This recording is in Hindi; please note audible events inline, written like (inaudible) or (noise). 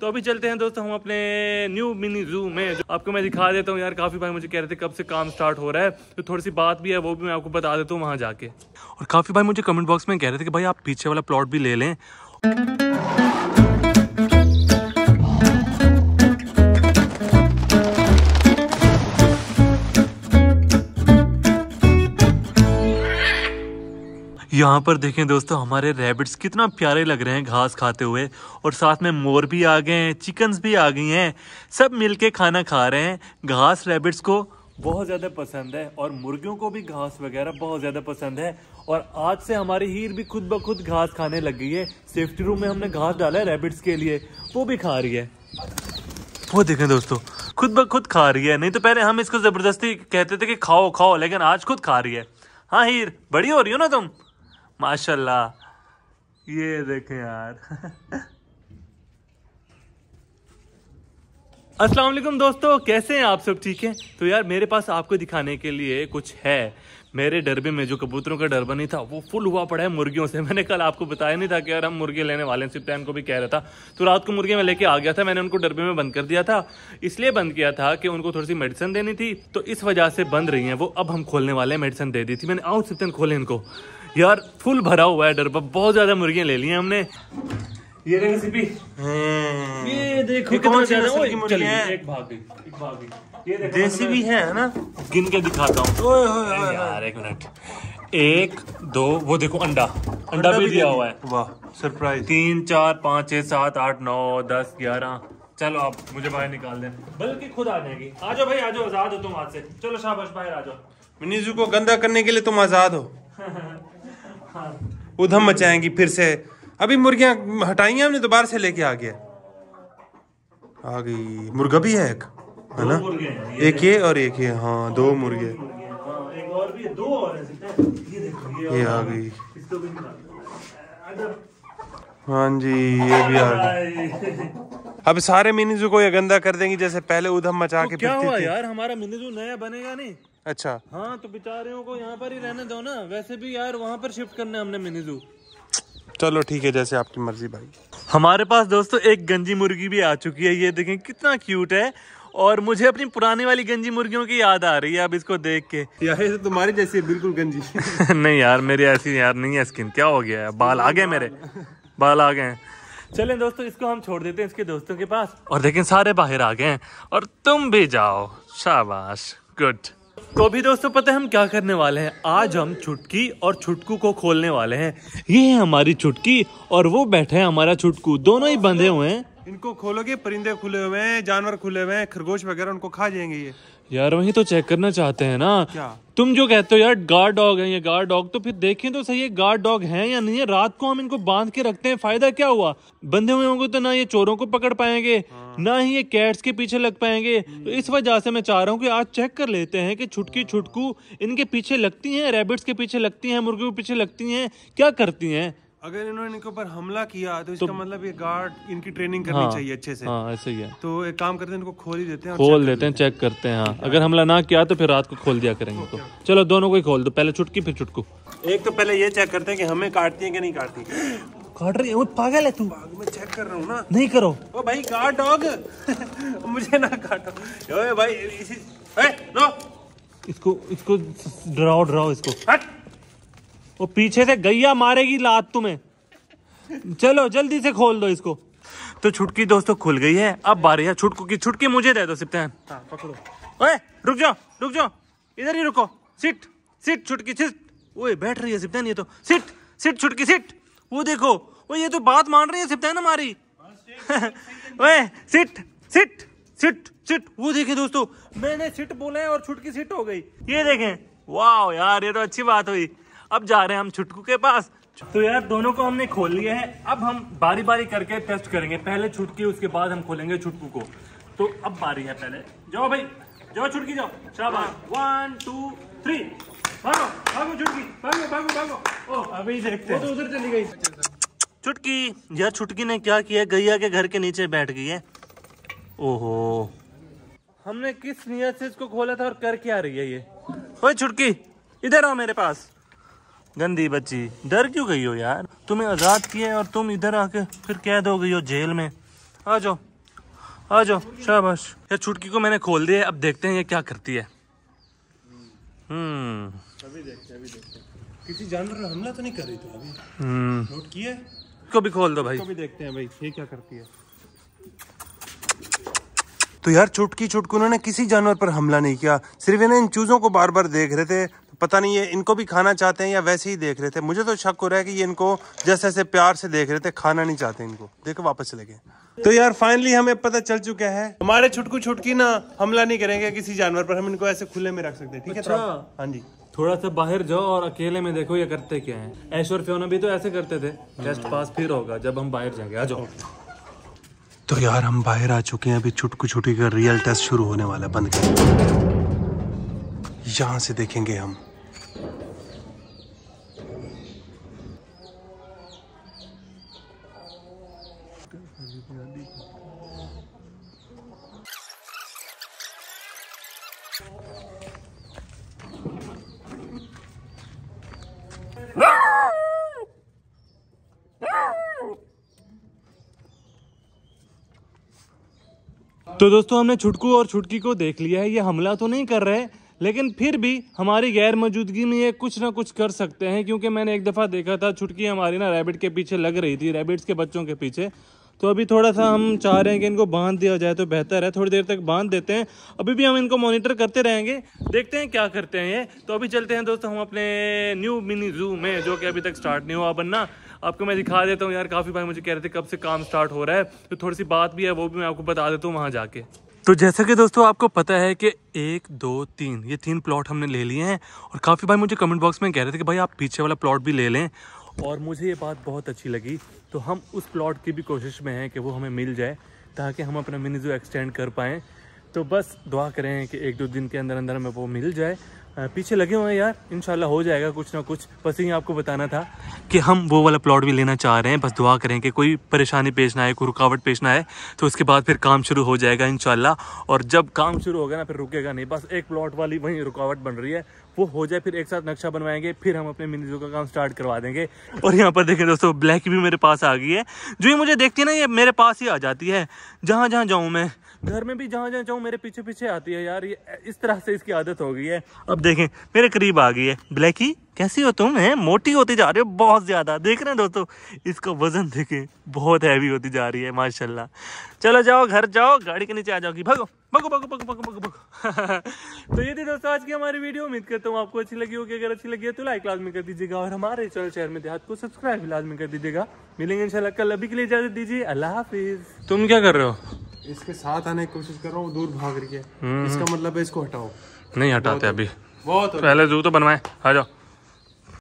तो अभी चलते हैं दोस्तों हम अपने न्यू मिनी जू में जो आपको मैं दिखा देता हूँ यार काफ़ी भाई मुझे कह रहे थे कब से काम स्टार्ट हो रहा है तो थोड़ी सी बात भी है वो भी मैं आपको बता देता हूँ वहां जाके और काफ़ी भाई मुझे कमेंट बॉक्स में कह रहे थे कि भाई आप पीछे वाला प्लॉट भी ले लें यहाँ पर देखें दोस्तों हमारे रैबिट्स कितना प्यारे लग रहे हैं घास खाते हुए और साथ में मोर भी आ गए हैं चिकन्स भी आ गई हैं सब मिलके खाना खा रहे हैं घास रैबिट्स को बहुत ज़्यादा पसंद है और मुर्गियों को भी घास वगैरह बहुत ज़्यादा पसंद है और आज से हमारी हीर भी खुद ब खुद घास खाने लग गई है सेफ्टी रूम में हमने घास डाला है रेबिट्स के लिए वो भी खा रही है वो देखें दोस्तों खुद ब खुद खा रही है नहीं तो पहले हम इसको ज़बरदस्ती कहते थे कि खाओ खाओ लेकिन आज खुद खा रही है हाँ हीर बड़ी हो रही हो ना तुम माशाल्लाह ये देखें यार अस्सलाम वालेकुम दोस्तों कैसे हैं आप सब ठीक हैं तो यार मेरे पास आपको दिखाने के लिए कुछ है मेरे डरबे में जो कबूतरों का डरबा नहीं था वो फुल हुआ पड़ा है मुर्गियों से (laughs) मैंने कल आपको बताया नहीं था कि यार हम मुर्गे लेने वाले हैं सिप्तान को भी कह रहा था तो रात को मुर्गे में लेके आ गया था मैंने उनको डरबे में बंद कर दिया था इसलिए बंद किया था कि उनको थोड़ी सी मेडिसिन देनी थी तो इस वजह से बंद रही है वो अब हम खोलने वाले हैं मेडिसिन दे दी थी मैंने आओ सिप्तान खोले इनको यार फुल भरा हुआ है डरबा बहुत ज्यादा मुर्गियां ले ली हैं हमने ये रेसिपी ये देखो कौन सी नस्ल की मुर्गी है एक भाग गई एक भाग गई देसी मतलब भी है ना गिन के दिखाता हूँ यार एक मिनट एक दो वो देखो अंडा अंडा भी दिया हुआ है वाह सरप्राइज तीन चार पाँच छह सात आठ नौ दस ग्यारह चलो आप मुझे बाहर निकाल दें बल्कि खुद आ जाएगी आ जाओ भाई आज आजाद हो तुम हाथ से चलो शाबाश बाहर आ जाओ मिनीजू को गंदा करने के लिए तुम आजाद हो (laughs) उधम मचाएंगी फिर से अभी मुर्गियां हटाई हमने दोबारा से लेके आ गया आ गई मुर्गा भी है एक है ना एक ये और एक ये हाँ दो मुर्गे हाँ, ये आ गई हाँ जी ये भी आ गई अब सारे मिनीजू को ये गंदा कर देंगे जैसे पहले उधम मचा तो के क्या हुआ यार हमारा मिनीजू नया बनेगा नहीं अच्छा हाँ तो बेचारियों को यहाँ पर ही रहने दो ना वैसे भी यार वहाँ पर शिफ्ट करना हमने मिनी जू चलो ठीक है जैसे आपकी मर्जी भाई हमारे पास दोस्तों एक गंजी मुर्गी भी आ चुकी है ये देखें कितना क्यूट है और मुझे अपनी पुरानी वाली गंजी मुर्गियों की याद आ रही है अब इसको देख के (laughs) यार ये तो तुम्हारी जैसी है बिल्कुल गंजी (laughs) नहीं यार मेरी ऐसी यार नहीं है स्किन क्या हो गया है बाल आ गए मेरे बाल आ गए चलें दोस्तों इसको हम छोड़ देते हैं इसके दोस्तों के पास और देखें सारे बाहर आ गए हैं और तुम भी जाओ शाबाश गुड तो अभी दोस्तों पता है हम क्या करने वाले हैं आज हम छुटकी और छुटकू को खोलने वाले हैं ये है हमारी छुटकी और वो बैठे हैं हमारा छुटकू दोनों ही बंधे हुए हैं इनको खोलोगे परिंदे खुले हुए हैं जानवर खुले हुए हैं खरगोश वगैरह उनको खा जाएंगे ये यार वही तो चेक करना चाहते हैं ना क्या तुम जो कहते हो यार गार्ड डॉग है ये गार्ड डॉग तो फिर देखें तो सही ये गार्ड डॉग है या नहीं है रात को हम इनको बांध के रखते हैं फायदा क्या हुआ बंधे हुए होंगे तो ना ये चोरों को पकड़ पाएंगे हाँ। ना ही ये कैट्स के पीछे लग पाएंगे तो इस वजह से मैं चाह रहा हूँ कि आज चेक कर लेते हैं कि छुटकी छुटकू इनके पीछे लगती है रेबिट्स के पीछे लगती है मुर्गियों के पीछे लगती है क्या करती है अगर इन्होंने इनके ऊपर हमला किया तो इसका तो, मतलब ये गार्ड इनकी ट्रेनिंग करनी हाँ, चाहिए अच्छे से हाँ ऐसे ही है तो एक काम करते हैं इनको खोल ही देते हैं खोल देते देते हैं चेक करते हैं हाँ अगर हमला ना किया तो फिर रात को खोल दिया करेंगे तो चलो दोनों को ही खोल दो पहले चुटकी फिर चुटकू एक तो पहले ये चेक करते हैं कि हमें काटती है कि नहीं काटती काट रही है पागल है तू मैं चेक कर रहा हूँ ना नहीं करो ओ भाई काट डॉग (laughs) मुझे ना काटो भाई इसको इसको डराओ डराओ इसको हट वो पीछे से गैया मारेगी लात तुम्हें चलो जल्दी से खोल दो इसको तो छुटकी दोस्तों तो खुल गई है अब बारी है छुटकू की छुटकी मुझे दे दो सिप्ते हैं हाँ, पकड़ो ओए रुक जाओ रुक जाओ इधर ही रुको सिट सिट छुटकी सिट ओए बैठ रही है सिप्तान ये तो सिट सिट छुटकी सिट वो देखो वो ये तो बात मान रही है सिप्तान हमारी (laughs) ओए सिट सिट सिट सिट वो देखे दोस्तों मैंने सिट बोला है और छुटकी सिट हो गई ये देखें वाह यार ये तो अच्छी बात हुई अब जा रहे हैं हम छुटकू के पास तो यार दोनों को हमने खोल लिए हैं अब हम बारी बारी करके टेस्ट करेंगे पहले छुटकी उसके बाद हम खोलेंगे छुटकू को तो अब बारी है पहले जाओ भाई जाओ छुटकी जाओ शाबाश वन टू थ्री भागो भागो छुटकी भागो भागो भागो ओ अभी देखते हैं तो उधर चली गई छुटकी यार छुटकी ने क्या किया गैया के घर के नीचे बैठ गई है ओहो हमने किस नियत से इसको खोला था और कर क्या रही है ये ओए छुटकी इधर आओ मेरे पास गंदी बच्ची डर क्यों गई हो यार तुम्हें आज़ाद किए और तुम इधर आके फिर कैद हो गई हो जेल में आ जाओ आ जाओ शाबाश यार छुटकी को मैंने खोल दिया अब देखते हैं ये क्या करती है हम्म। अभी देखते अभी देखते किसी जानवर हमला तो नहीं कर रही तो अभी हम्म। नोट किया इसको भी खोल दो भाई इसको भी देखते हैं भाई ये क्या करती है तो यार चुटकी छुटकी उन्होंने किसी जानवर पर हमला नहीं किया सिर्फ इन्हें इन चूज़ों को बार बार देख रहे थे पता नहीं ये इनको भी खाना चाहते हैं या वैसे ही देख रहे थे मुझे तो शक हो रहा है कि ये इनको जैसे जैसे प्यार से देख रहे थे खाना नहीं चाहते इनको देखो वापस चले गए तो यार फाइनली हमें पता चल चुका है हमारे छुटकू छुटकी ना हमला नहीं करेंगे किसी जानवर पर हम इनको ऐसे खुले में रख सकते हैं ठीक है अच्छा। हाँ जी थोड़ा सा बाहर जाओ और अकेले में देखो ये करते क्या है ऐश्वर्य फ्योना भी तो ऐसे करते थे टेस्ट पास फिर होगा जब हम बाहर जाएंगे आ जाओ तो यार हम बाहर आ चुके हैं अभी छुटकू छुटी का रियल टेस्ट शुरू होने वाला है बंद कर यहाँ से देखेंगे हम तो दोस्तों हमने छुटकू और छुटकी को देख लिया है ये हमला तो नहीं कर रहे लेकिन फिर भी हमारी गैर मौजूदगी में ये कुछ ना कुछ कर सकते हैं क्योंकि मैंने एक दफ़ा देखा था छुटकी हमारी ना रैबिट के पीछे लग रही थी रैबिट्स के बच्चों के पीछे तो अभी थोड़ा सा हम चाह रहे हैं कि इनको बांध दिया जाए तो बेहतर है थोड़ी देर तक बांध देते हैं अभी भी हम इनको मॉनिटर करते रहेंगे देखते हैं क्या करते हैं ये तो अभी चलते हैं दोस्तों हम अपने न्यू मिनी जू में जो कि अभी तक स्टार्ट नहीं हुआ बनना आपको मैं दिखा देता हूँ यार काफ़ी भाई मुझे कह रहे थे कब से काम स्टार्ट हो रहा है तो थोड़ी सी बात भी है वो भी मैं आपको बता देता हूँ वहाँ जाके तो जैसा कि दोस्तों आपको पता है कि एक दो तीन ये तीन प्लॉट हमने ले लिए हैं और काफ़ी भाई मुझे कमेंट बॉक्स में कह रहे थे कि भाई आप पीछे वाला प्लॉट भी ले लें और मुझे ये बात बहुत अच्छी लगी तो हम उस प्लॉट की भी कोशिश में हैं कि वो हमें मिल जाए ताकि हम अपना जो एक्सटेंड कर पाएँ तो बस दुआ करें कि एक दो दिन के अंदर अंदर हमें वो मिल जाए पीछे लगे हुए हैं यार इन हो जाएगा कुछ ना कुछ बस यही आपको बताना था कि हम वो वाला प्लॉट भी लेना चाह रहे हैं बस दुआ करें कि कोई परेशानी पेश ना आए कोई रुकावट पेश ना आए तो उसके बाद फिर काम शुरू हो जाएगा इन और जब काम शुरू होगा ना फिर रुकेगा नहीं बस एक प्लॉट वाली वहीं रुकावट बन रही है वो हो जाए फिर एक साथ नक्शा बनवाएंगे फिर हम अपने मिनी जू का काम स्टार्ट करवा देंगे और यहाँ पर देखें दोस्तों ब्लैक भी मेरे पास आ गई है जो ही मुझे देखती है ना ये मेरे पास ही आ जाती है जहाँ जहाँ जाऊँ मैं घर में भी जहाँ जहाँ जाऊँ मेरे पीछे पीछे आती है यार ये इस तरह से इसकी आदत हो गई है अब देखें मेरे करीब आ गई है ही कैसी हो तुम है मोटी होती जा रही हो बहुत ज़्यादा देख रहे हैं दोस्तों इसका वज़न देखे बहुत हैवी होती जा रही है माशाल्लाह चलो जाओ घर जाओ गाड़ी के नीचे आ जाओगी भागो भागो भागो भागो भागो भागो भागो (laughs) तो ये थी दोस्तों आज की हमारी वीडियो उम्मीद करता हूँ आपको अच्छी लगी होगी अगर अच्छी लगी है तो लाइक लाजमी कर दीजिएगा और हमारे चैनल शहर में देहात को सब्सक्राइब भी लाजमी कर दीजिएगा मिलेंगे इनशाला कल अभी के लिए इजाज़त दीजिए अल्लाह हाफिज़ तुम क्या कर रहे हो इसके साथ आने की कोशिश कर रहा हूँ दूर भाग रही है हम्म। इसका मतलब है इसको हटाओ नहीं हटाते अभी बहुत पहले जू तो बनवाए आ जाओ